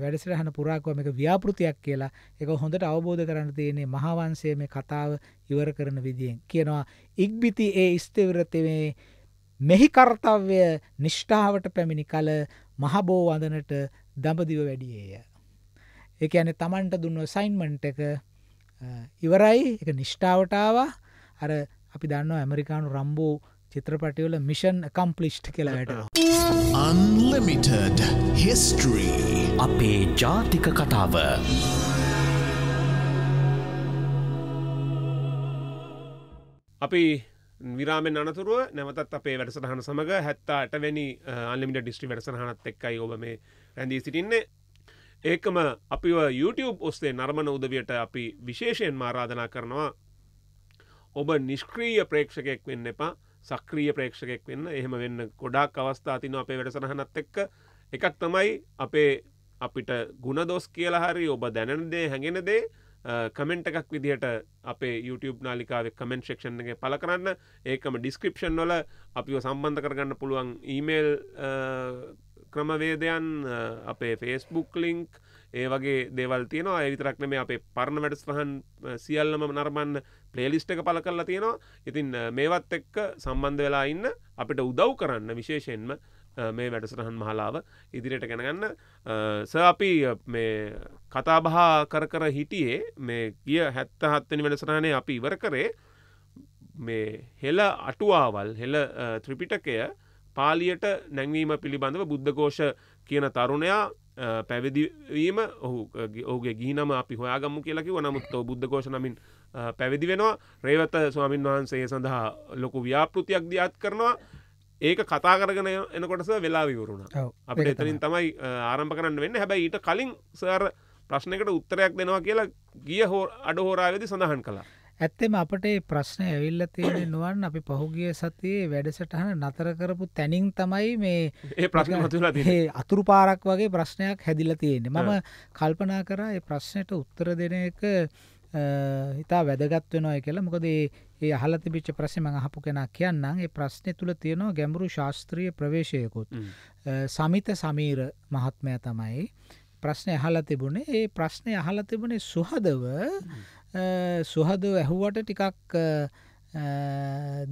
වැඩසටහන පුරාකව මේක ව්‍යාපෘතියක් කියලා ඒක හොඳට අවබෝධ කරන්න තියෙන්නේ මහාවංශයේ මේ කතාව ඉවර කරන විදියෙන් කියනවා ඉක්බිති ඒ ස්ථවිරතමේ මෙහි කර්තව්‍ය නිෂ්ඨාවට පැමිණි කල මහබෝ වදනට දඹදිව වැඩියේය. ඒක ඇන තමන්ට දුන්න සයින්මන්ට් එක ඉවරයි එක නිෂ්ඨාවටාව අර අපි දන්න ඇමරිකානු රම්බෝ චිත්‍රපටියවල මිෂන් කම්පලිෂ්ට් කලාට අන්ලමිටඩ හිස්ටරී අපේ ජාතික කතාව අපි විරාමෙන් අනතුරුව නැවතත් අපේ වැඩසටහන සමඟ හැත්තාටවැනි අල්ලිමිට ඩිස්ටි වැඩසටහනත් එක්කයි ඔබ මේ රැඳී සිටින්නේ ඒකම අපිව YouTube ඔස්සේ නර්මණ උදවියට අපි විශේෂයෙන් මාරාධනා කරනවා ඔබ නිෂ්ක්‍රීය ප්‍රේක්ෂකයෙක් වෙන්න එපා සක්‍රිය ප්‍රේක්ෂකෙක් වෙන්න එහෙම වෙන්න ගොඩාක් අවස්ථා තින අපේ වැඩසනහනත් එක්ක එකක් තමයි අපේ අපිට ගුණදොස් කියලා හරි ඔබ දැනදේ හැඟෙන දේ කමෙන්ට් එකක් විදිහට අපේ YouTube නාලිකාවේ කමෙන්ට් ක්ෂන් එක පල කරන්න ඒකම ඩිස්ක්‍රපෂන් නොල අපිව සම්බන්ධ කරගන්න පුළුවන් ඊමේල් ක්‍රමවේදයන් අපේ ෆේස්බුක් ලිංක් ඒ වගේ දේවල් තියෙනවා විතරක්න මේ අපේ පරණ වැඩස් පහන් සියල්ලම නර්මන්න ප්ලේලිස්ට එක පල කරලා තියෙනවා ඉතින් මේවත් එක්ක සම්බන්ධ වෙලා ඉන්න අපිට උදව් කරන්න විශේෂයෙන්ම මේ වැඩසටහන් මහලාව ඉදිරියට ගැනගන්න ස අපි මේ කතාබහා කර කර හිටියේ මේ ගිය හැත්ත හත්වනි වැඩසටහනේ අපි ඉවර කරේ මේ හෙළ අටුවාවල් හෙළ ත්‍රිපිටකය පාලියට නැංවීම පිළිබඳව බුද්ධඝෝෂ කියන තරුණයා පැවිදිවීම ඔහු ඔහුගේ ගීනම අපි හොයාගම්මු කියලකිව නමුත් බුද්ධ කෝෂණමින් පැවිදි වෙනවා රේවත ස්වාමින් වහන්සේ සඳහා ලොකු ව්‍යාපෘතියක් දියත් කරනවා ඒක කතා කරගෙන එනකොටස වෙලා විවරුණ අපට එතරින් තමයි ආරම්භ කරන්න වෙන්න හැබැයි ඊට කලින් සර් ප්‍රශ්නකට උත්තරයක් දෙනවා කියලා ගිය හෝ අඩ හෝරාවෙදි සඳහන් කලා ඇත්තෙම අපට මේ ප්‍රශ්නේ ඇවිල්ලා තියෙන්නේ නුවන් අපි පහුගිය සතියේ වැඩසටහන නතර කරපු තැනින් තමයි මේ ඒ ප්‍රශ්නේ මතුවලා තියෙන්නේ. මේ අතුරු පාරක් වගේ ප්‍රශ්නයක් හැදිලා තියෙන්නේ. මම කල්පනා කරා මේ ප්‍රශ්නෙට උත්තර දෙන එක හිතා වැදගත් වෙනවා කියලා. මොකද මේ අහලා තිබිච්ච ප්‍රශ්නේ මම අහපු කෙනා කියන්නම්. මේ ප්‍රශ්නේ තුල තියෙනවා ගැඹුරු ශාස්ත්‍රීය ප්‍රවේශයකුත්. සමිත සමීර මහත්මයා තමයි ප්‍රශ්නේ අහලා තිබුණේ. ඒ ප්‍රශ්නේ අහලා තිබුණේ සුහදව සුහද ඇහුවට ටිකක්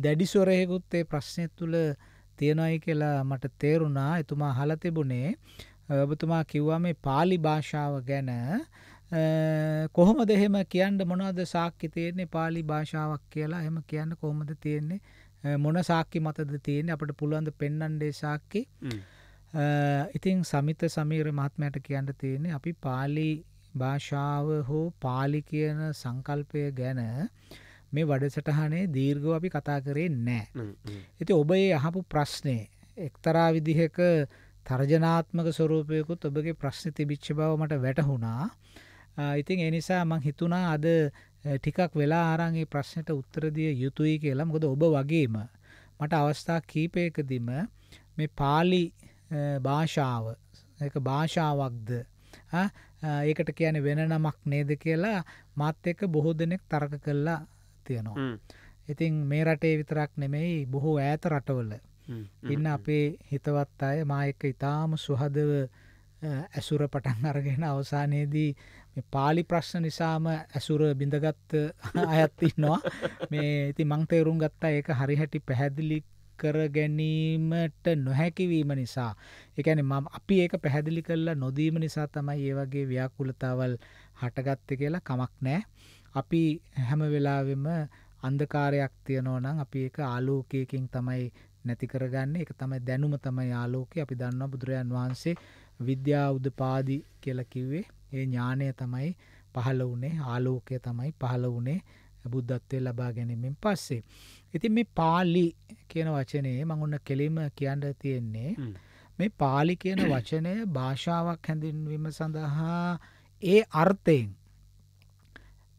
දැඩිස්වරයෙකුත් ඒ ප්‍රශ්නය තුළ තියෙනයි කියලා මට තේරුණා එතුමා හල තිබුණේ ඔබතුමා කිව්වා මේ පාලි භාෂාව ගැන කොහොම දෙහෙම කියන්න මොනවද සාක්කි තියෙන්නේ පාලි භාෂාවක් කියලා එහෙම කියන්න කොහොමද තියෙන්නේ මොන සාක්කි මතද තියෙන්නේ අපට පුළුවන්ද පෙන්නන්ඩේ සාක්කි ඉතිං සමිත සමීර මහත්මයට කියන්න තියෙන්නේ අපි පාලි භාෂාව හෝ පාලි කියන සංකල්පය ගැන මේ වඩසටහනේ දීර්ගව අපි කතා කරේ නෑ. ඇති ඔබ ඒ අහපු ප්‍රශ්නය එක්තරා විදිහක තර්ජනාත්මක ස්වරූපයකුත් ඔබගේ ප්‍රශ්න තිබිච්ච බව මට වැටහුණා. ඉතින් එනිසා මං හිතුනා අද ටිකක් වෙලා ආරංගේ ප්‍රශ්නයට උත්තරදිය යුතුයි කියලා මොකද ඔබ වගේම මට අවස්ථා කීපයකදිම මේ පාලි භාෂාව භාෂාවක්ද ඒකට කියන වෙන නමක් නේද කියලා මාත් එක්ක බොහෝ දෙනෙක් තරක කල්ලා තියෙනවා. ඉතින් මේ රටේ විතරක් නෙමෙයි බොහෝ ඈත රටවල ඉන්න අපේ හිතවත් අය මායක ඉතාම සුහදව ඇසුර පටන් අරගෙන අවසානයේදී පාලි ප්‍රශ්න නිසාම ඇසුර බිඳගත් අයත් ඉන්නවා මේ ඉති මංතේරුම් ගත්තා ඒක හරි හැටි පැහැදිලි කර ගැනීමට නොහැකිවීම නිසා ඒ කියන්නේ මම අපි ඒක පැහැදිලි කරලා නොදීම නිසා තමයි මේ වගේ ව්‍යාකූලතාවල් හටගත්තේ කියලා කමක් නැහැ. අපි හැම වෙලාවෙම අන්ධකාරයක් තියනවා නම් අපි ඒක ආලෝකයකින් තමයි නැති කරගන්නේ. ඒක තමයි දැනුම තමයි ආලෝකය. අපි දන්නවා බුදුරජාන් වහන්සේ විද්‍යා උදපාදි කියලා කිව්වේ ඒ ඥාණය තමයි පහළ වුණේ ආලෝකය තමයි පහළ වුණේ බුද්ධත්වයේ ලබා ගැනීමෙන් පස්සේ. ඉතින් මේ පාලි කියන වචනේ මඟන්න කෙලිම කියන්න තියෙන්නේ මේ පාලි කියන වචනය භාෂාවක් හැඳින්වීම සඳහා ඒ අර්ථයෙන්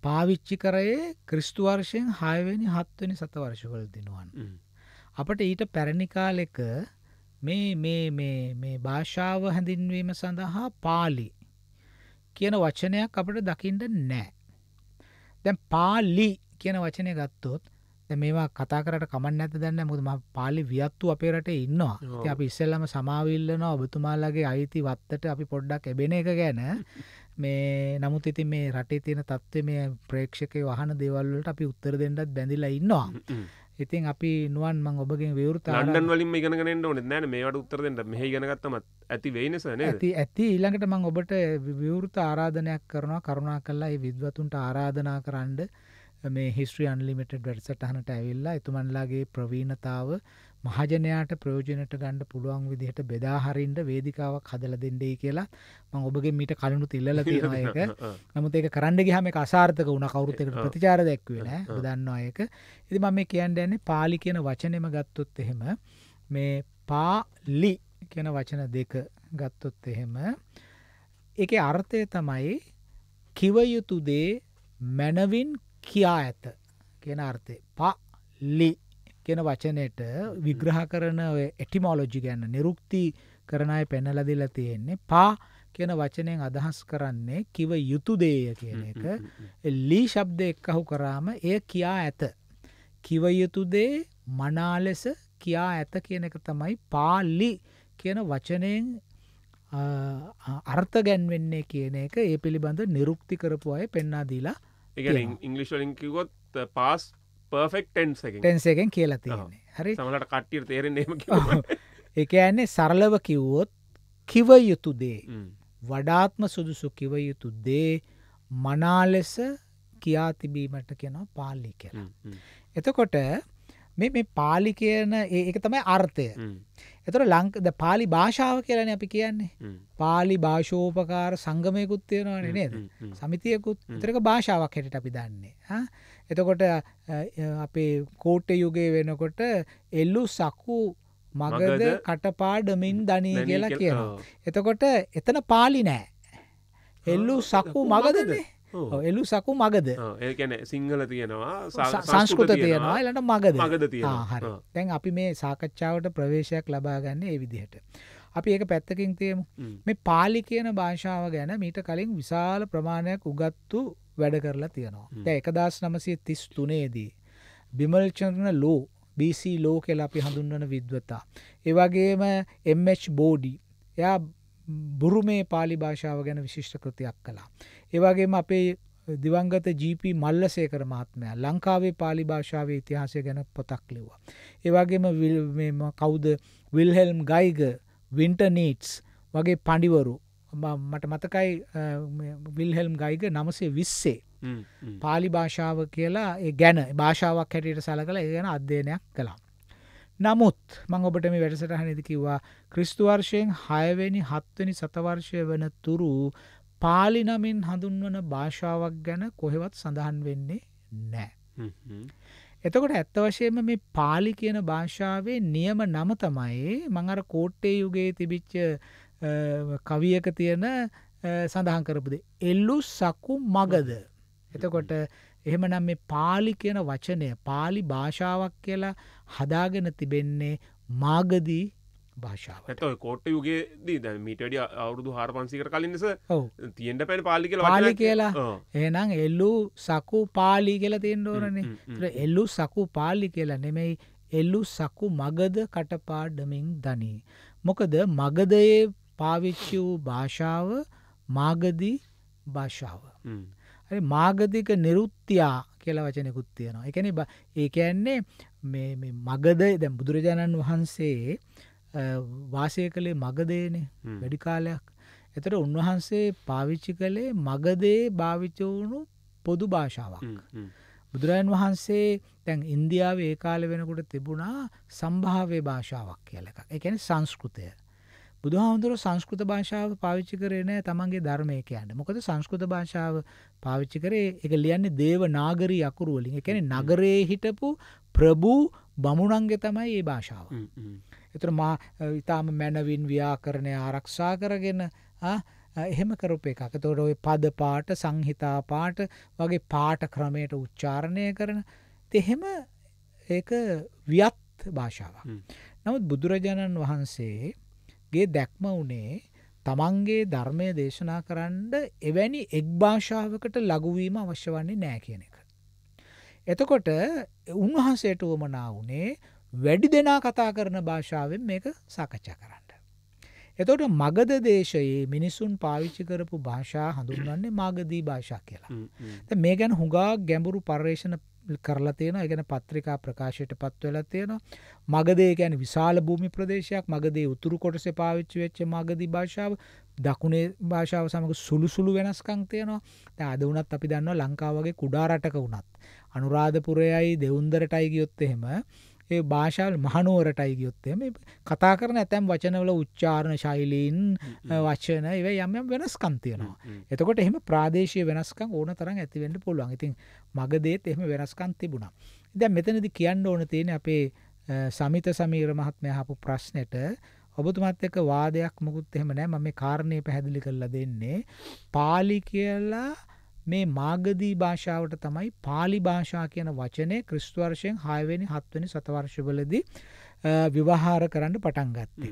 පාවිච්චි කරයේ ක්‍රිස්තුවර්ෂයෙන් හයවෙනි හත්වනි සතවර්ශවල දෙනුවන්. අපට ඊට පැරණි කාලෙක මේ භාෂාව හැඳින්වීම සඳහා පාලි කියන වචනයක් අපට දකිින්ට නෑ. දැන් පාලි කියන වචනය ගත්තොත් මේවා කතා කරට කමන්න ඇත දන්න මුද පාලි වියත්තු අපේ රට ඉන්නවා අපි ඉස්සල්ලම සමාවිල්ලන ඔබතුමාල්ලගේ අයිති වත්තට අපි පොඩ්ඩක් එබෙන එක ගැන මේ නමුත් ඉති මේ රටේ තියෙන තත්ත්ව මේ ප්‍රේක්ෂකය වහන දෙවල්ලට අපි උත්තර දෙන්නත් බැඳිලා ඉන්නවා. ඉතින් අපි නුවන් මං ඔබගේ විවෘත අන්ඩන් වලින් ඉගෙනගෙනට ඕන නෑන මේට උත්තරදට මෙහ ගනගත්තමත් ඇති වෙනසන ඇති ඇති ඊළඟට මං ඔබට විවෘත ආරාධනයක් කරනවා කරුණා කල්ලා විද්වතුන්ට ආරාධනා කරන්න මේ හිස්ට්‍රී අන්ලිමිටඩ් වැඩසටහනට ඇවිල්ලා එතුමන්ලාගේ ප්‍රවීණතාව මහජනයාට ප්‍රයෝජනට ගණ්ඩ පුළුවන් විදිහට බෙදාහරින්ට වේදිකාවක් හදල දෙන්නේෙයි කියලා මං ඔබගේ මීට කලුණු තිල්ල තියෙනයක නමුත් ඒක කරන්න ගහම අසාර්ථක වුණ කවරුත්තකට ප්‍රතිචාර දැක්වල දන්න අයක ඉති මම මේ කියන්න යන්නේ පාලි කියන වචනෙම ගත්තොත් එහෙම මේ පාලි කියන වචන දෙක ගත්තොත් එහෙම එක අර්ථය තමයි කිවයුතු දේ මැනවින් කියා ඇත කියන අර්ථය පා ලි කෙන වචනයට විග්‍රහ කරන එටිමෝලොජි ගැන්න නිරුක්ති කරණය පැනලදිල තියෙන්නේ පා කියන වචනයෙන් අදහස් කරන්නේ කිව යුතු දේය කියන එක ලී ශබ්ද එක්කහු කරාම එය කියා ඇත කිව යුතු දේ මනාලෙස කියා ඇත කියන එක තමයි පාල්ලි කියන වචනයෙන් අර්ථ ගැන්වෙන්නේ කියන එක ඒ පිළිබඳ නිරුක්ති කරපු අය පෙන්නා දීලා එක ඉංගලිෂලින් කිවොත් පාස් පර්ෆෙක්ටන්ටන්සකෙන් කියලා තියන්නේ හරි සමලට කට්ටියට තේරෙන්නේම එක ඇන්නේ සරලව කිව්වොත් කිව යුතු දේ වඩාත්ම සුදුසු කිව යුතු දේ මනාලෙස කියා තිබීමට කෙනවා පාලි කියලා. එතකොට මේ පාලි කියන ඒක තමයි අර්ථය එතර ලංක ද පාලි භාෂාව කියලන අපි කියන්නේ පාලි භාෂෝපකාර සංගමයකුත් තියෙනවාන නේද සමිතියකුත් තරක භාෂාවක් හැට අපි දන්නේ එතකොට අපේ කෝට්ට යුගේ වෙනකොට එල්ලු සක්කු මගද කටපාඩමින් දනී කියලා කියනවා. එතකොට එතන පාලි නෑ. එල්ලු සක්කු මගදනේ එලු සකු මගද ඒකැන සිංහල තියෙනවා සංස්කෘත තියෙනවා එලට මගද මගද තියෙන දැන් අපි මේ සාකච්ඡාවට ප්‍රවේශයක් ලබාගන්න ඒ විදිහට. අපි ඒක පැත්තකින් තියමු මේ පාලි කියන භාෂාව ගැන මීට කලින් විශාල ප්‍රමාණයක් උගත්තු වැඩ කරලා තියෙනවා. දැ එකදස් නමසේ තිස් තුනේදී. බිමල්චරන ලෝ BC ලෝ කෙලා අපි හඳුන්වන විද්වතා. ඒවගේම MH බෝඩි එයා බුරුමේ පාලි භාෂාව ගැන විශිෂ්ට කෘතියක් කලා. ඒවාගේම අපේ දිවංගත ජීපී මල්ලසේකර මහත්මයා ලංකාවේ පාලි භාෂාවේ ඉතිහාසය ගැන පොතක් ලිව්වා. ඒ වගේම කවුද විල්හෙල්ම් ගයිග වින්ටර් නීට්ස් වගේ පඬිවරු මට මතකයි විල්හෙල්ම් ගයිග නමසේ විස්සේ පාලි භාෂාව කියලා ගැන භාෂාවක් හැටියට සලකළ ඒ ගැන අධ්‍යයනයක් කළා. නමුත් මං ඔබට මේ වැඩසටහනෙද කිව්වා ක්‍රිස්තුවර්ශයෙන් හයවෙනි හත්වනි සතවර්ශය වන තුරු පාලි නමින් හඳුන්වන භාෂාවක් ගැන කොහෙවත් සඳහන් වෙන්නේ නෑ. එතකොට ඇත්ත වශයෙන්ම මේ පාලි කියන භාෂාවේ නියම නම තමයි මං අර කෝට්ටේ යුගයේ තිබිච්ච කවියක තියෙන සඳහන් කරපුද. එල්ලු සක්කු මගද. එතකොට එහෙමනම් මේ පාලි කියන වචනය පාලි භාෂාවක් කියලා හදාගෙන තිබෙන්නේ මාගදී භාෂාව ඇතයි කොට්ට යුගේදී දැ මිටඩිය අවුරුදු හාර පන්සිකර කලින්ස තියෙන්ට පැන පාලි පාලි කියලා ඒනම් එල්ලු සකු පාලි කියලා තියෙන් ඕරනේ එල්ලු සකු පාලි කියලා නෙමෙයි එල්ලු සකු මගද කටපාඩමින් දනී. මොකද මගදයේ පාවිච්චි වූ භාෂාව මාගදී භාෂාව. මාගදික නිරුත්තියා කියලා වචනෙකුත් තියෙනවා. එකන ඒකඇන්නේ මගදය දැ බුදුරජාණන් වහන්සේ වාසය කළේ මගදේනේ වැඩි කාලයක් එතට උන්වහන්සේ පාවිච්චි කළේ මගදේ භාවිත වුණු පොදු භාෂාවක්. බුදුරජන් වහන්සේ තැන් ඉන්දියාව ඒ කාල වෙනකොට තිබුණා සම්භාවය භාෂාවක් කියලක එකන සංස්කෘතය. බුදුහාමුදුර සංස්කෘත භාෂාව පාවිච්චි කරන තමන්ගේ ධර්මය කියන්න මොකද සංස්කෘත භාෂාව පාවිච්චි කරේ එක ලියන්නේ දේව නාගරී අකුරුවලින් එකැන නගරේ හිටපු ප්‍රභූ බමුණන්ගේ තමයි ඒ භාෂාව. එතුර මා ඉතාම මැනවින් ව්‍යාකරණය ආරක්ෂා කරගෙන එහෙම කරප එකක තොට ඔය පද පාට සංහිතා පාට වගේ පාට ක්‍රමයට උච්චාරණය කරන එහෙම ඒ ව්‍යත් භාෂාවක්. නමුත් බුදුරජාණන් වහන්සේගේ දැක්ම වනේ තමන්ගේ ධර්මය දේශනා කරන්න එවැනි එක් භාෂාවකට ලගුවීම අවශ්‍ය වන්නේ නෑ කියන එක. එතකොට උන්වහන්සේට වමනා වනේ වැඩි දෙනා කතා කරන භාෂාවෙන් මේක සාකච්ඡා කරන්න. එතොට මගද දේශයේ මිනිසුන් පාවිච්චි කරපු භාෂා හඳුන්වන්නේ මාගදී භාෂා කියලා. මේ ගැන හුඟා ගැඹුරු පර්යේෂණ කරලා තියෙන ගැන පත්‍රිකා ප්‍රකාශයට පත්වෙලා තියෙන මගදේ ගැන විශාල භූමි ප්‍රදේශයක් මගදේ උතුරු කොටස පාවිච්චි වෙච්ච මගදී භාෂාව දකුණේ භාෂාව සමඟ සුළු සුළු වෙනස්කං තියෙනවා අද වනත් අපි දන්න ලංකාවගේ කුඩා රටක වුණත් අනුරාධපුරයයි දෙවුන්දරටයි ගියොත් එහෙම ඒ භාෂාල් මහනුවරටයි ගියොත්තේ මේ කතා කරන ඇතැම් වචනවල උච්චාරණ ශෛලීන් වචන ඒව යම් යම් වෙනස්කම් තියෙනවා. එතකොට එහෙම ප්‍රාදේශීය වෙනස්කම් ඕන තරම් ඇති වෙන්න පුළුවන්. ඉතින් මගදීත් එහෙම වෙනස්කම් තිබුණා. දැන් මෙතනදී කියන්න ඕන තියෙන්නේ අපේ සමිත සමීර මහත්මයා අහපු ප්‍රශ්නෙට ඔබතුමත් එක්ක වාදයක් මොකුත් එහෙම නැහැ. මම මේ කාරණේ පැහැදිලි කරලා දෙන්නේ. පාලි කියලා මේ මාගදී භාෂාවට තමයි පාලි භාෂා කියන වචනය ක්‍රිස්තුවර්ෂයෙන් හයවෙනි හත්වනි සතවර්ශවලදී විවහාර කරන්න පටන් ගත්තේ.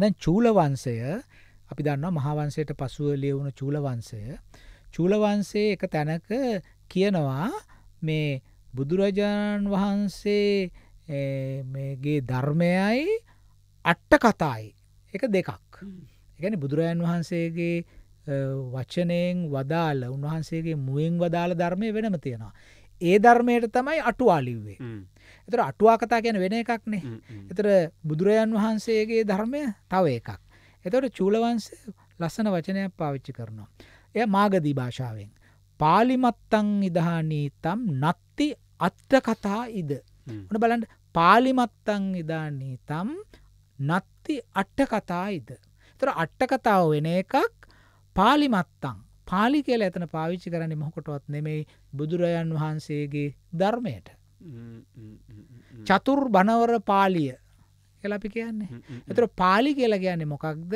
දැන් චූලවන්සය අපි දන්නවා මහාවන්සයට පසුව ලියවුණු චූලවන්සය චූලවන්සේ එක තැනක කියනවා මේ බුදුරජාණන් වහන්සේගේ ධර්මයයි අට්ට කතායි එක දෙකක් එකන බුදුරජාණන් වහන්සේගේ වචනයෙන් වදාළ උන්වහන්සේගේ මුවෙන් වදාළ ධර්මය වෙනම තියෙනවා. ඒ ධර්මයට තමයි අටුවාලිව්වේ. එතර අටුවා කතා ගැන වෙන එකක්නේ. එතර බුදුරජාන් වහන්සේගේ ධර්මය තව එකක්. එතවට චූලවන්ස ලස්සන වචනයක් පාවිච්චි කරනවා. එය මාගදී භාෂාවෙන්. පාලිමත්තං ඉදහානී තම් නත්ති අත්ත කතා ඉද. උන බලන්ට පාලිමත්තං ඉදානී තම් නත්ති අට්ට කතා ඉද. තොර අට්ට කතාව වෙන එකක් පාලි මත්තං පාලි කියලා එතන පාවිච්චි කරන්නේ මොහොකොටවත් නෙමෙයි බුදුරජාන් වහන්සේගේ ධර්මයට. චතුර් බණවර පාලිය කියලා අපි කියන්නේ. එතකොට පාලි කියලා කියන්නේ මොකක්ද?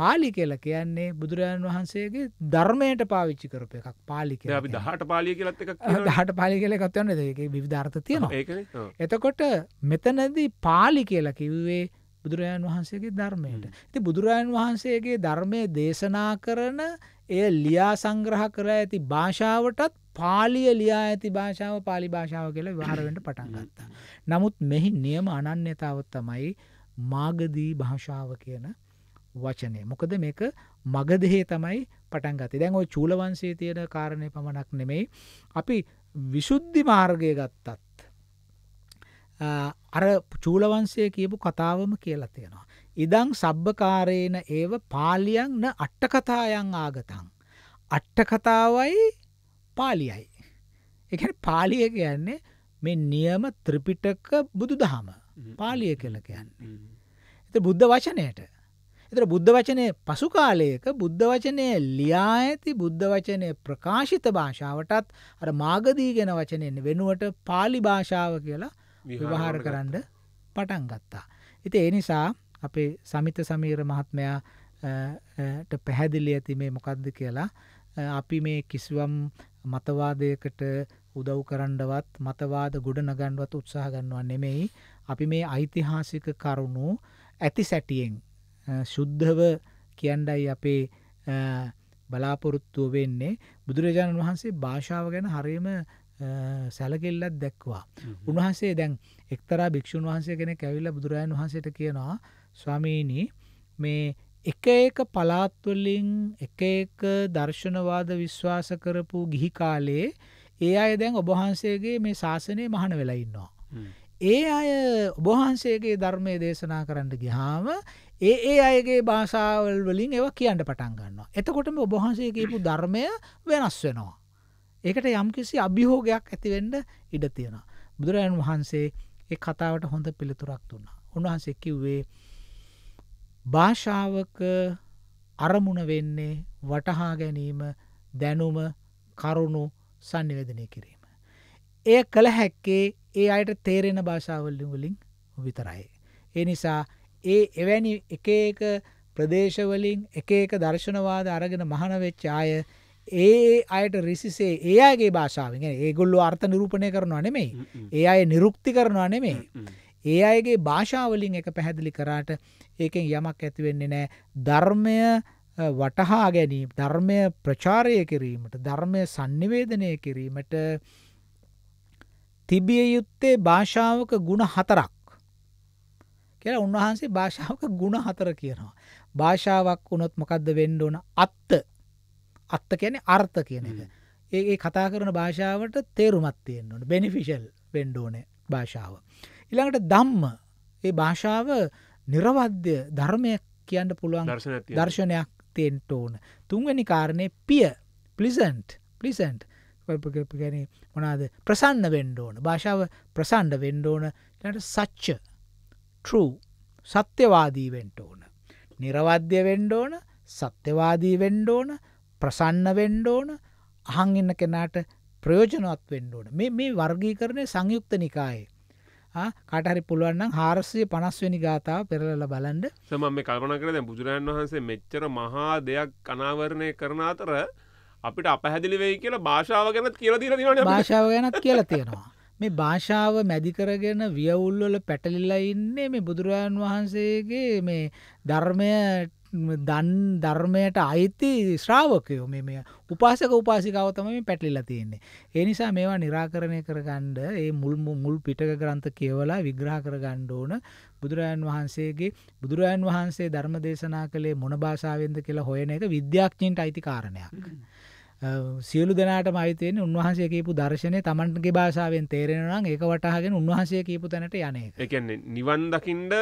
පාලි කියලා කියන්නේ බුදුරජාණන් වහන්සේගේ ධර්මයට පාවිච්චි කරපු එකක් පාලි කියලා. අපි 18 පාලිය කියලත් එකක් කියනවා. 18 පාලිය කියලා එකක් තියෙනවා නේද? ඒකේ විවිධ අර්ථ තියෙනවා. ඒකනේ. එතකොට මෙතනදී පාලි කියලා කිව්වේ බුදුරජාණන් වහන්සේගේ ධර්මයට. ඉතින් බුදුරජාණන් වහන්සේගේ ධර්මයේ දේශනා කරන එය ලියා සංග්‍රහ කරලා ඇති භාෂාවටත් පාලිය ලියා ඇති භාෂාව පාලි භාෂාව කියලා විවහාර වෙන්න පටන් ගත්තා. නමුත් මෙහි නියම අනන්‍යතාව තමයි මාගදී භාෂාව කියන වචනේ. මොකද මේක මගධයේ තමයි පටන් ගත්තේ. දැන් ওই චූලවංශයේ තියෙන කාරණේ පමණක් නෙමෙයි. අපි විසුද්ධි මාර්ගය ගත්තත් අර චූලවංශය කියපු කතාවම කියලා තියෙනවා. ඉදං සබ්බකාරේන ඒව පාලියන් න අට්ටකතායන් ආගතන්. අට්ටකතාවයි පාලියයි. එක පාලිය කියන්නේ මේ නියම ත්‍රිපිටක බුදු දහම පාලිය කියල කියන්නේ. එත බුද්ධ වචනයට. එතර බුද්ධ වචනය පසු කාලයක බුද්ධ වචනය ලියා ඇති බුද්ධ වචනය ප්‍රකාශිත භාෂාවටත් අර මාගදී ගෙන වචනයෙන් වෙනුවට පාලි භාෂාව කියලා විවහාර කරන්න පටන් ගත්තා. ඉති ඒ නිසා අපේ සමිත සමීර මහත්මයාට පැහැදිලි ඇති මේ මොකක්ද කියලා අපි මේ කිසිවම් මතවාදයකට උදව් කරන්නවත් මතවාද ගොඩ නගන්නවත් උත්සාහ ගන්නවා නෙමෙයි අපි මේ ඓතිහාසික කරුණු ඇති සැටියෙන් ශුද්ධව කියන්ඩයි අපේ බලාපොරොත්තුව වෙන්නේ බුදුරජාණන් වහන්සේ භාෂාව ගැන හරිම සැලකිල්ලත් දැක්වා. උන්වහන්සේ දැන් එක්තරා භික්‍ෂූන් වහන්සේ කෙන කැවිල්ල බුදුරාන් වහන්සට කියනවා ස්වමීණී මේ එක ඒක පලාත්වලින් එක එක දර්ශනවාද විශ්වාස කරපු ගිහි කාලේ ඒ අය දැන් ඔබහන්සේගේ මේ ශාසනය මහන වෙලයින්නවා. ඒ අය ඔබහන්සේගේ ධර්මය දේශනා කරන්න ගිහාම ඒ ඒ අයගේ භාෂාවල් වලින් ඒව කියන්න පටන් ගන්නවා. එතකොටම ඔබහන්සේ කියපු ධර්මය වෙනස් වෙනවා. ඒකට යම්කිසි අභිහෝගයක් ඇතිවෙන්ඩ ඉඩ තියෙන. බුදුරජන් වහන්සේ එ කතාවට හොඳ පිළිතුරක් දුන්න. උන්වහන්සේ කිව්වේ භාෂාවක අරමුණ වෙන්නේ වටහා ගැනීම දැනුම කරුණු සංනිවේදනය කිරීම. එය කළ හැක්කේ ඒ අයට තේරෙන භාෂාවල්ලින් වලින් විතරයි. ඒ නිසා ඒ එවැනි එක එක ප්‍රදේශවලින් එක එක දර්ශනවාද අරගෙන මහනවෙච්චාය ඒ අයට රිසිසේ ඒ අගේ භාෂාවෙන් ඒගොල්ලු අර්ථ නිරූපණය කරනවා නෙමෙයි ඒ අය නිරුක්ති කරනවා නෙමෙයි ඒ අයගේ භාෂාවලින් එක පැහැදිලි කරාට ඒකෙන් යමක් ඇතිවෙන්නේ නෑ ධර්මය වටහා ගැනීම ධර්මය ප්‍රචාරය කිරීමට ධර්මය සංනිවේදනය කිරීමට තිබිය යුත්තේ භාෂාවක ගුණ හතරක් කියලා උන්වහන්සේ භාෂාවක ගුණ හතර කියනවා. භාෂාවක් වුණොත් මොකක්ද වෙන්න ඕන අත්ත අත්ත කියන අර්ථ කියන එක ඒ කතා කරන භාෂාවට තේරුමත් තියෙන්න්නට බෙනිෆිෂල් වෙන්ඩෝන භාෂාව. ඉළඟට දම්ම ඒ භාෂාව නිරවද්‍ය ධර්මයක් කියන්න පුළුවන් දර්ශනයක් තෙන්ට ඕන තුන්වැනි කාරණය පිය පලිසන්ට් පලිසන්ට් ගැන මොනාද ප්‍රසන්න වෙන්ඩෝන භාෂාව ප්‍රසන්ඩ වෙන්ඩෝන ට සච්ච ටරූ සත්‍යවාදී වෙන්ට ඕන නිරවද්‍ය වෙන්ඩෝන සත්‍යවාදී වෙන්ඩෝන ප්‍රසන්න වෙන්න ඕන අහන් ඉන්න කෙනාට ප්‍රයෝජනවත් වෙන්න ඕන. මේ මේ වර්ගීකරණය සංයුක්ත නිකායේ. කටහරි පුළුවන් නම් 450 වෙනි ගාථාව පෙරලලා බලන්න. සම මම කල්පනා කරලා දැන් බුදුරජාණන් වහන්සේ මෙච්චර මහා දෙයක් අනාවරණය කරන අතර අපිට අපහැදිලි වෙයි කියලා භාෂාව ගැනත් කියලා දීලා තියෙනවා භාෂාව ගැනත් කියලා තියෙනවා මේ භාෂාව මැදි කරගෙන වියවුල් වල පැටලිලා ඉන්නේ මේ බුදුරජාන් වහන්සේගේ මේ ධර්මයට දන් ධර්මයට අයිති ශ්‍රාවකයෝ මේ උපාසක උපාසිකාව තමයි පැටලිලා තියෙන්නේ. ඒ නිසා මේවා නිරාකරණය කරගන්න ඒ මුල් මුල් පිටක ග්‍රන්ථ කියවලා විග්‍රහ කරගන්න ඕන බුදුරජාන් වහන්සේගේ බුදුරජාන් වහන්සේ ධර්ම දේශනා කළේ මොන භාෂාවෙන්ද කියලා හොයන එක විද්‍යාඥයින්ට අයිති කාරණයක්. සියලු දෙනාටම අයිතියෙන් උන්වහන්සේ කියපු දර්ශනය තමන්ගේ භාෂාවෙන් තේරෙනනම් ඒක වටහගෙන උන්වහන්සේ කියපු තැනට යනේ එකන්නේ නිවන් දකිින්ඩ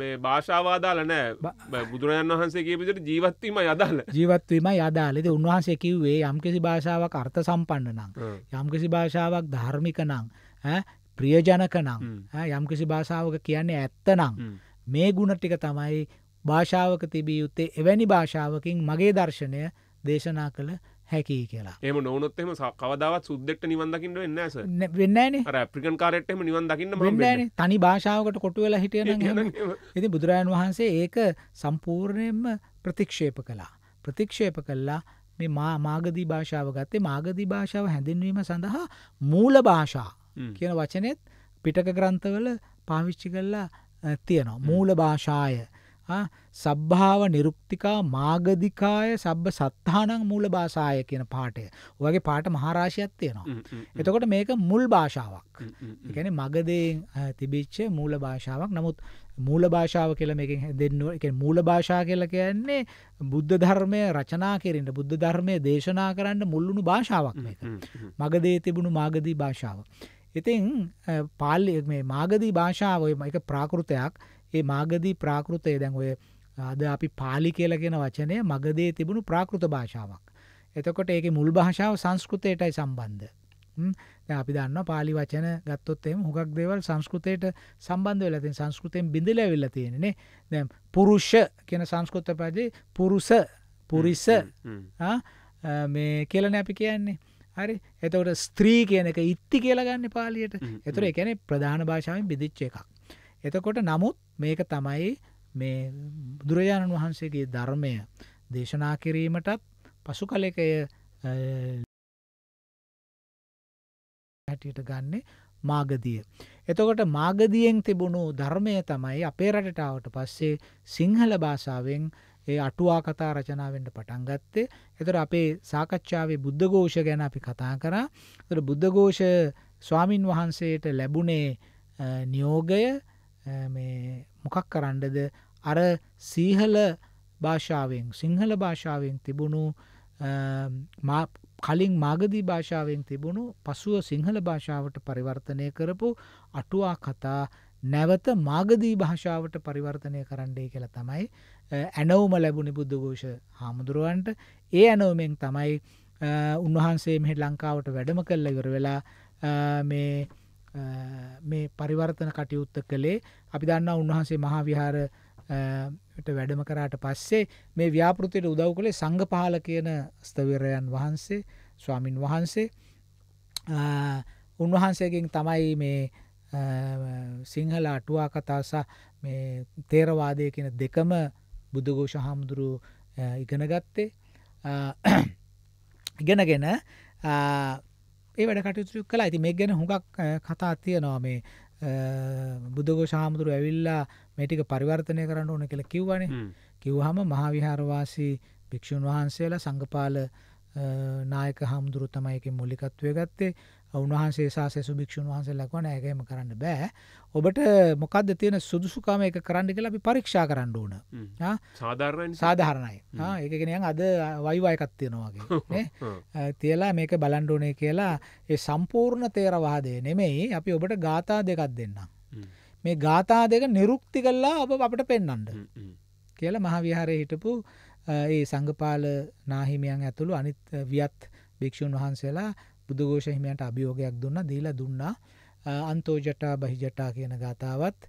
මේ භාෂාවාදාල නෑ බුදුරජන් වහන්සේ කියපිට ජීවත්වීම යදාල ජීවත්වීම යදාලෙද උන්වහන්සේ කිව්වේ යම්කිසි භාෂාවක් අර්ථ සම්පන්න නම් යම්කිසි භාෂාවක් ධර්මික නං ප්‍රියජනක නම් යම්කිසි භාෂාවක කියන්නේ ඇත්ත නම් මේ ගුණ ටික තමයි භාෂාවක තිබිය යුත්තේ එවැනි භාෂාවකින් මගේ දර්ශනය දේශනා කළ හැකි කියලා එම නොනොත්ම කවදාවත් සුද්දෙක්ට නිවන්දකින්න වෙන්න ඇස වෙන්නන ප්‍රිකන් කාරට්ම නිවන්දකින්න න්න තනි භාෂාවකට කොටුවෙලා හිටියන ඇති බුදුරාණන් වහන්සේ ඒක සම්පූර්ණයෙන්ම ප්‍රතික්ෂේප කලා ප්‍රතික්ෂේප කල්ලා මේ මා මාගදී භාෂාව ගත්තේ මාගදී භාෂාව හැඳින්වීම සඳහා මූල භාෂා කියන වචනෙත් පිටක ග්‍රන්ථවල පාවිච්චි කල්ලා තියෙනවා මූල භාෂාය සබ්භාව නිරුක්තිකා මාගධිකාය සබ්බ සත්තානං මූල භාෂාය කියන පාටය වගේ පාට මහාරාශයක් තියෙනවා. එතකොට මේක මුල් භාෂාවක් ගැන මගදයෙන් තිබිච්ච මූල භාෂාවක් නමුත් මූල භාෂාව කියල මේ දෙන්නුව එක මූල භාෂා කියල කියන්නේ බුද්ධ ධර්මය රචනා කරෙන්ට බුද්ධ ධර්මය දේශනා කරන්න මුල්ලුණු භාෂාවක් මේක. මගදේ තිබුණු මාගදී භාෂාව. ඉතින් පාල්ලි මේ මාගදී භාෂාවය එක ප්‍රාකෘතයක් ඒ මාගදී ප්‍රාකෘතය දැන් ඔය අද අපි පාලි කියලා කියන වචනය මගදී තිබුණු ප්‍රාකෘත භාෂාවක්. එතකොට ඒකේ මුල් භාෂාව සංස්කෘතයටයි සම්බන්ධ. දැන් අපි දන්නවා පාලි වචන ගත්තොත් එහෙම හුඟක් දේවල් සංස්කෘතයට සම්බන්ධ වෙලා තියෙන සංස්කෘතයෙන් බිඳලා ඇවිල්ලා තියෙන්නේ නේ. දැන් පුරුෂ කියන සංස්කෘත පදේ පුරුෂ පුරිස මේ කියලානේ අපි කියන්නේ. හරි. එතකොට ස්ත්‍රී කියන එක ඉත්ති කියලා ගන්න පාලියට. ඒතර ඒ කියන්නේ ප්‍රධාන භාෂාවෙන් බෙදිච්ච එකක්. එතකොට නමුත් මේක තමයි මේ බුදුරජාණන් වහන්සේගේ ධර්මය දේශනා කිරීමටත් පසු කලෙකය හැටියට ගන්නේ මාගදිය. එතකොට මාගදියෙන් තිබුණු ධර්මය තමයි අපේ රටටාවට පස්සේ සිංහල භාෂාවෙන් ඒ අටුවා කතා රචනාවෙන්ට පටන් ගත්තේ. එතට අපේ සාකච්ඡාවේ බුද්ධඝෝෂ ගැන අපි කතා කරා. එතට බුද්ධඝෝෂ ස්වාමින් වහන්සේට ලැබුණේ නියෝගය මොකක් කරන්නද අර සීහල භාෂාවෙන් සිංහල භාෂාවෙන් තිබුණු කලින් මාගදී භාෂාවෙන් තිබුණු පසුව සිංහල භාෂාවට පරිවර්තනය කරපු අටුවා කතා නැවත මාගදී භාෂාවට පරිවර්තනය කරන්නේ කියලා තමයි ඇනවම ලැබුණි බුද්ධඝෝෂ හාමුදුරුවන්ට ඒ ඇනෝමෙන් තමයි උන්වහන්සේ මෙහි ලංකාවට වැඩම කල්ල ඉවර වෙලා මේ මේ පරිවර්තන කටයුත්ත කළේ අපි දන්නා උන්වහන්සේ මහා විහාර වැඩම කරාට පස්සේ මේ ව්‍යාපෘතියට උදව් කළේ සංඝපාල කියන ස්ථවිරයන් වහන්සේ ස්වාමින් වහන්සේ උන්වහන්සේගෙන් තමයි මේ සිංහල අටුවා කතාස මේ තේරවාදය කියන දෙකම බුදුගෝෂ හාමුදුරු ඉගෙන ගත්තේ ඉගෙනගෙන ඒ වැඩ කටයුතු කළා. ඉතින් මේක ගැන හුඟක් කතා තියෙනවා මේ බුද්ධඝෝෂ හාමුදුරුව ඇවිල්ලා මේ ටික පරිවර්තනය කරන්න ඕන කියලා කිව්වනේ. කිව්වහම මහාවිහාරවාසී භික්ෂුන් වහන්සේලා සංඝපාල නායක හාමුදුරුව තමයි ඒකේ මූලිකත්වය ගත්තේ. උන්වහන්සේ සා සෙසු භික්ෂූන් වහන්සේලා කොන ඒකම කරන්න බෑ. ඔබට මොකද්ද තියෙන සුදුසුකම ඒක කරන්න කියලා අපි පරීක්ෂා කරන්න ඕන. සාධාරණයි. සාධාරණයි. ආ ඒක කියන්නේ අද වයිවයකක් තියෙනවා වගේ නේ. තියලා මේක බලන්න ඕනේ කියලා ඒ සම්පූර්ණ තේරවාදය නෙමෙයි අපි ඔබට ગાථා දෙකක් දෙන්නම්. මේ ગાථා දෙක නිරුක්ති කළා ඔබ අපිට පෙන්වන්න. කියලා මහවිහාරයේ හිටපු ඒ සංගපාල නාහිමියන් ඇතුළු අනිත් වියත් භික්ෂූන් වහන්සේලා බුදුඝෝෂ හිමියන්ට අභියෝගයක් දුන්නා දීලා දුන්නා අන්තෝජටා බහිජටා කියන ගාතාවත්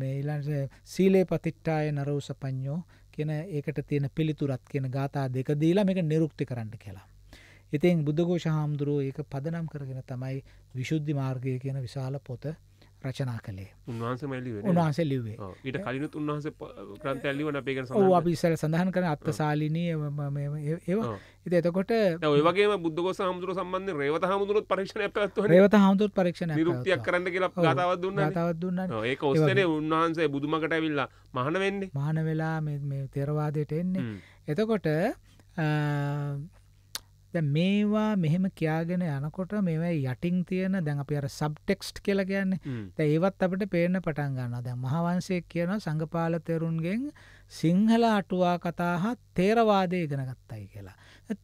මේ ඊළඟට සීලේ පතිට්ඨාය නරෝසපඤ්ඤෝ කියන ඒකට තියෙන පිළිතුරත් කියන ගාථා දෙක දීලා මේක නිරුක්ති කරන්න කියලා. ඉතින් බුද්ධඝෝෂ හාමුදුරුවෝ ඒක පදනම් කරගෙන තමයි විසුද්ධි මාර්ගය කියන විශාල පොත රචනා කළේ උන්වහන්සේ උන්වහන්සේ ලිවේ ඊට කලිනුත් උන්වහස ක්‍රන්ත ඇල්ලිවන පේක අපිසල සඳහන් කරන අත්තසාලිනී ඒවා ඉති එතකොට ඔයගේ බුද්ධ සහමුදුර සම්බන්ධ රේවත හමුදුරත් පරීක්ෂණ පැත්ව රේවත හමුදුරත් පරීක්ෂණ රුපතියක් කරන්න කියලා ගතාවත් දුන්න තවත් දුන්න ඒ ඔස්සනේ උන්වහන්සේ බුදුමකට ඇවිල්ලා මහන වෙන්නේ මහන වෙලා තෙරවාදයට එන්නේ එතකොට දැන් මේවා මෙහෙම කියාගෙන යනකොට මේවා යටින් තියෙන දැන් අපි අර සබ්ටෙක්ස්ට් කියලා කියන්නේ. දැන් ඒවත් අපිට පේන්න පටන් ගන්නවා. දැන් මහවංශයේ කියනවා සංගපාල තෙරුන්ගෙන් සිංහල අටුවා කතා හා තේරවාදය ඉගෙන ගත්තයි කියලා.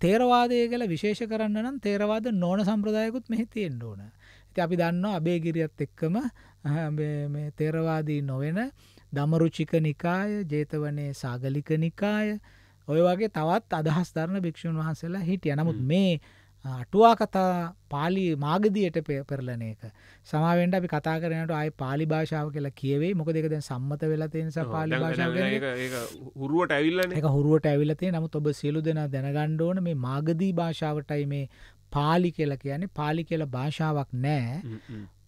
තේරවාදය කියලා විශේෂ කරන්න නම් තේරවාද නෝන සම්ප්‍රදායකුත් මෙහි තියෙන්න ඕන. ඉතින් අපි දන්නවා අබේගිරියත් එක්කම මේ තේරවාදී නොවන දමරුචික නිකාය, ජේතවනේ සාගලික නිකාය ඔය වගේ තවත් අදහස් ධරණ භික්‍ෂූන් වහන්සේලා හිටිය නමුත් මේ අටුවා කතා පාලි මාගදියට පෙරලන එක සමාවෙන්ට අපි කතා කරනට අයි පාලි භාෂාව කියලා කියවේ මොක දෙකද සම්මත වෙලතිනිසා පාලි භාෂාව හුරුවට ඇවිල්ල එක හුරුවට ඇවිලතේ නමුත් ඔබ සියලු දෙෙන දැනගණ්ඩෝන මේ මාගදී භාෂාවටයි මේ පාලි කියල කියන්නේ පාලි කියල භාෂාවක් නෑ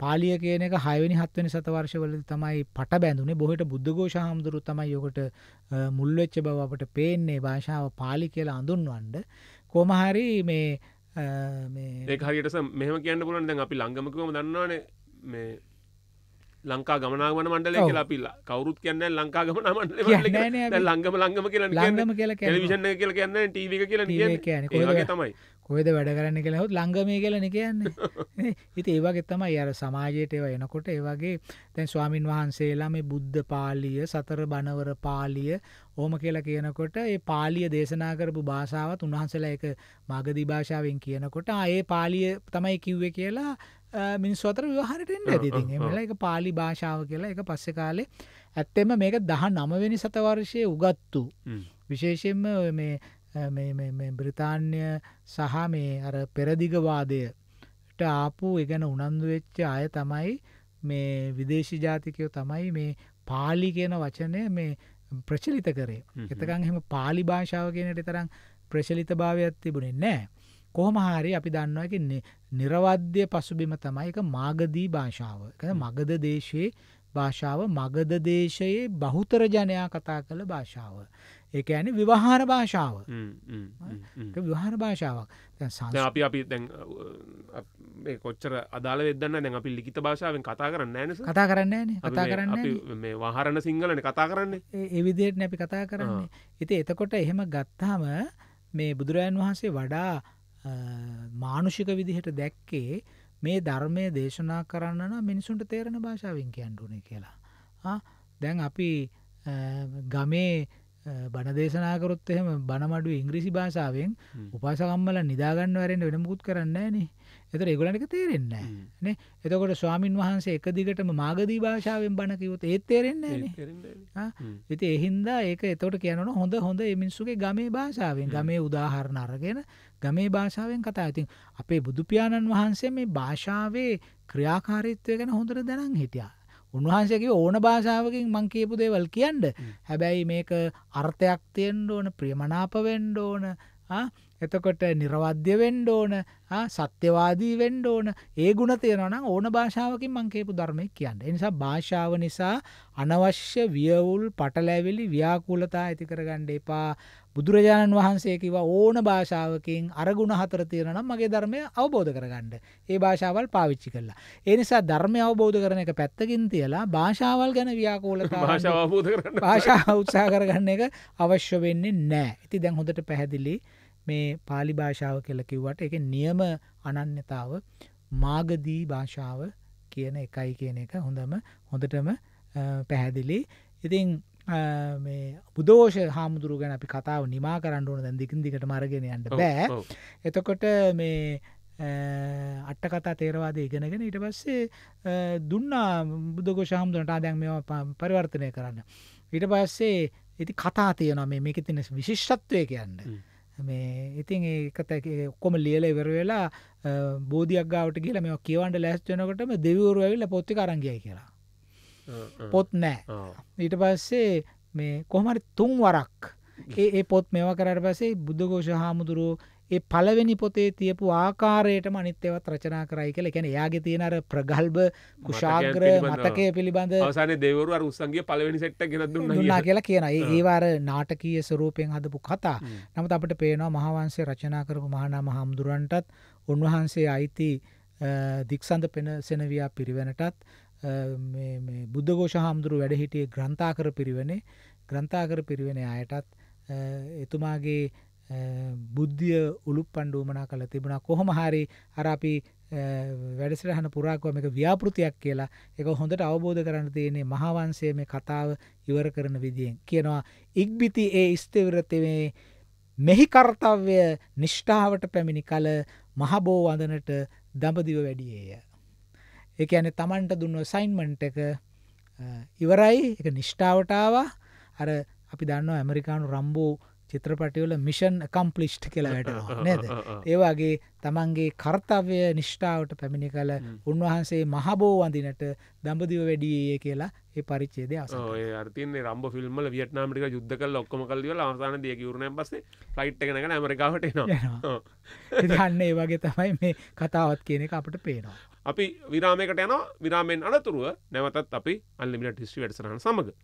පාලිය කියනක හයවනි හත්වනි සතවර්ශවල තමයි පට බැඳුනේ බොහට බුද්ධඝෝෂ හාමුදුරු තමයි යොකට මුල්වෙච්ච බව අපට පේන්නේ භාෂාව පාලි කියලා අඳුන්වන්ඩ කොමහරි මේ ඒහරිට මෙහම කියන්න පුලන් දැන් අපි ලංඟමකම දන්නවාන මේ ලංකා ගමනාවන මණ්ඩල කියලා පිල්ලා කවරුත් කියන්න ලංකා ගමන මණ්ඩල ලංගම ලංගම කියලා ලංගම කියලා ටව කියලා කියන්නේ තමයි කොහෙද වැඩ කරන්න කියලා හොත් ළඟමේ කියලා නේ කියන්නේ. ඉතින් ඒ වගේ තමයි අර සමාජයට ඒව එනකොට ඒ වගේ දැන් ස්වාමින් වහන්සේලා මේ බුද්ධ පාළිය, සතර බණවර පාළිය ඕම කියලා කියනකොට ඒ පාලිය දේශනා කරපු භාෂාවත් උන්වහන්සේලා ඒක මාගදී භාෂාවෙන් කියනකොට ඒ පාලිය තමයි කිව්වේ කියලා මිනිස්සු අතර විවහාරට එන්න ඇති. ඉතින් එහෙම ඒක පාලි භාෂාව කියලා ඒක පස්සේ කාලේ ඇත්තෙම මේක 19 වෙනි සතවර්ෂයේ උගත්තු. විශේෂයෙන්ම මේ බ්‍රතාන්්‍ය සහ මේ අර පෙරදිගවාදයට ආපු ගැන උනන්දු වෙච්ච අය තමයි මේ විදේශි ජාතිකයෝ තමයි මේ පාලි කියන වචනය මේ ප්‍රචලිත කරේ එතකං හෙම පාලි භාෂාව කියනට තරම් ප්‍රශලිත භාවයක් තිබුණේ නෑ කොහොමහාරි අපි දන්නවාකින්නේ නිරවද්‍ය පසුබිම තමයි එක මාගදී භාෂාව මගද දේශයේ භාෂාව මගද දේශයේ බහුතර ජනයා කතා කළ භාෂාව. ඒක ඇන විවාහාර භාෂාව විවාහාර භාෂාවක් අපි අපි දැන් කොච්චර අදාල වෙදන්න දැන් අපි ලිකිත භාෂාවෙන් කතා කරන්න න කතා කරන්න න කතා කරන්න මේ වාහරණ සිංහලන කතා කරන්න එවිදියට නැපි කතා කරන්න ඉති එතකොට එහෙම ගත්තාම මේ බුදුරජාන් වහන්සේ වඩා මානුෂික විදිහට දැක්කේ මේ ධර්මය දේශනා කරන්නන මිනිසුන්ට තේරණ භාෂාවෙන් කියන්ටුනේ කියලා දැන් අපි ගමේ බණ දේශනාකරොත් එහෙම බණමඩු ඉංග්‍රීසි භාෂාවෙන් උපාසකම්මල නිදාගන්න වැරෙන් වෙනමුකුත් කරන්නේ නේ එතර ඒගොලනික තේරෙන්නේ නේ එතකොට ස්වාමින් වහන්සේ එක දිගටම මාගදී භාෂාවෙන් බණ කිව්වොත් ඒත් තේරෙන්නේ නැහැ ඉතින් ඒ හින්දා ඒක එතකොට කියනවනේ හොඳ හොඳ මේ මිනිස්සුගේ ගමේ භාෂාවෙන් ගමේ උදාහරණ අරගෙන ගමේ භාෂාවෙන් කතා. ඉතින් අපේ බුදු පියාණන් වහන්සේ මේ භාෂාවේ ක්‍රියාකාරීත්වය ගැන හොඳට දැනන් හිටියා. උන්වහන්සේගේ ඕන භාෂාවකින් මං කියපු දේවල් කියන්න හැබැයි මේක අර්ථයක් තියෙන්ඩ ඕන ප්‍රියමනාපවෙන්ඩ ඕන එතකොට නිර්වද්‍ය වෙන්න ඕන සත්‍යවාදී වෙන්න ඕන ඒ ಗುಣ තියෙනවා නම් ඕන භාෂාවකින් මං කියපු ධර්මයේ කියන්නේ. ඒ නිසා භාෂාව නිසා අනවශ්‍ය වියවුල් පටලැවිලි ව්‍යාකූලතා ඇති කරගන්න එපා. බුදුරජාණන් වහන්සේ කිව්වා ඕන භාෂාවකින් අර ಗುಣ හතර තියෙනවා නම් මගේ ධර්මය අවබෝධ කරගන්න. ඒ භාෂාවල් පාවිච්චි කළා. ඒ නිසා ධර්මය අවබෝධ කරන එක පැත්තකින් තියලා භාෂාවල් ගැන ව්‍යාකූලතා භාෂාව අවබෝධ කරගන්න භාෂාව උත්සාහ කරගන්න එක අවශ්‍ය වෙන්නේ නැහැ. ඉතින් දැන් හොඳට පැහැදිලි මේ පාලි භාෂාව කියල කිව්වට එක නියම අනන්‍යතාව මාගදී භාෂාව කියන එකයි කියන එක හොඳම හොඳටම පැහැදිලි ඉතිං බුදෝෂ හාමුදුරු ගැන අපි කතාව නිමා කරන්න ඕන දැන් දිකින් දිකට මරගෙන යන්න බෑ එතකොට මේ අට්ට කතා තේරවාද ඉගෙනගෙන ඉට පස්සේ දුන්නා බුදග ශාමුදුරට ආදැන් මෙ පරිවර්තනය කරන්න. ඉට පස්සේ ඇති කතා තියන මේක තින විශිෂ්ටත්වය කියන්න. මේ ඉතින් ඒකත ඔක්කොම ලියල ඉවර වෙලා බෝධියක් ගාවට කියලා මෙ කියවන්ට ලැස්ටනකටම දෙවරු ඇවිල්ල පොත්ති කරංගිය කියලා පොත් නෑ ඊට පස්සේ මේ කොහමරි තුන් වරක් ඒ පොත් මෙවා කරට පසේ බුද්ධඝෝෂ හාමුදුරුව ඒ පළවෙනි පොතේ තියපු ආකාරයටම අනිත් ඒවත් රචනා කරයි කියලා. ඒ කියන්නේ එයාගේ තියෙන අර ප්‍රගල්භ කුශාග්‍ර මතකය පිළිබඳ අවසානයේ දෙවරු අර උස්සන්ගේ පළවෙනි සෙට් එක ගෙනත් දුන්නා කියලා. කියලා කියනවා. ඒ ඒව අර නාටකීය ස්වරූපයෙන් හදපු කතා. නමුත් අපිට පේනවා මහාවංශය රචනා කරපු මහානාම හාමුදුරන්ටත් උන්වහන්සේ අයිති දික්සඳ පෙන සෙනවියා පිරිවෙනටත් බුද්ධඝෝෂ හාමුදුරු වැඩ හිටියේ ග්‍රන්ථාකර පිරිවෙනේ ග්‍රන්ථාකර පිරිවෙන අයටත් එතුමාගේ බුද්ධිය උළුප්පණ්ඩුවමනා කළ තිබුණා කොහොම හරි අර අපි වැඩසටහන පුරාකව මේක ව්‍යාපෘතියක් කියලා ඒක හොඳට අවබෝධ කරන්න තියෙන්නේ මහාවංශයේ මේ කතාව ඉවර කරන විදියෙන් කියනවා ඉක්බිති ඒ ස්ථවිරතමේ මෙහි කර්තව්‍ය නිෂ්ඨාවට පැමිණි කල මහබෝ වදනට දඹදිව වැඩියේය. ඒක ඇන තමන්ට දුන්න සයින්මන්ට් එක ඉවරයි එක නිෂ්ඨාවටාව අර අපි දන්න ඇමරිකානු රම්බෝ චිත්‍රපටිවල මිෂන් කම්පලිෂ්ට කලාට නේද ඒවාගේ තමන්ගේ කර්තව්‍ය නිෂ්ඨාවට පැමිණි කල උන්වහන්සේ මහබෝ වඳනට දඹදිව වැඩියේ කියලා ඒ පරිච්චේද අර්තින රම්බ ෆිල්ම්ල වියට්නාමික යුද්ධ කල් ඔක්කම කල්දිවල අවසාන දිය කිවරණ පස ෆයිට් එකනක ඇමරිකාවට ගන්න ඒ වගේ තමයි මේ කතාවත් කියන එක අපට පේනවා අපි විරාමයකට යන විරාමෙන් අනතුරුව නැවතත් අපි අල්ලිමිට හිස්ටි වැඩසරන සමඟ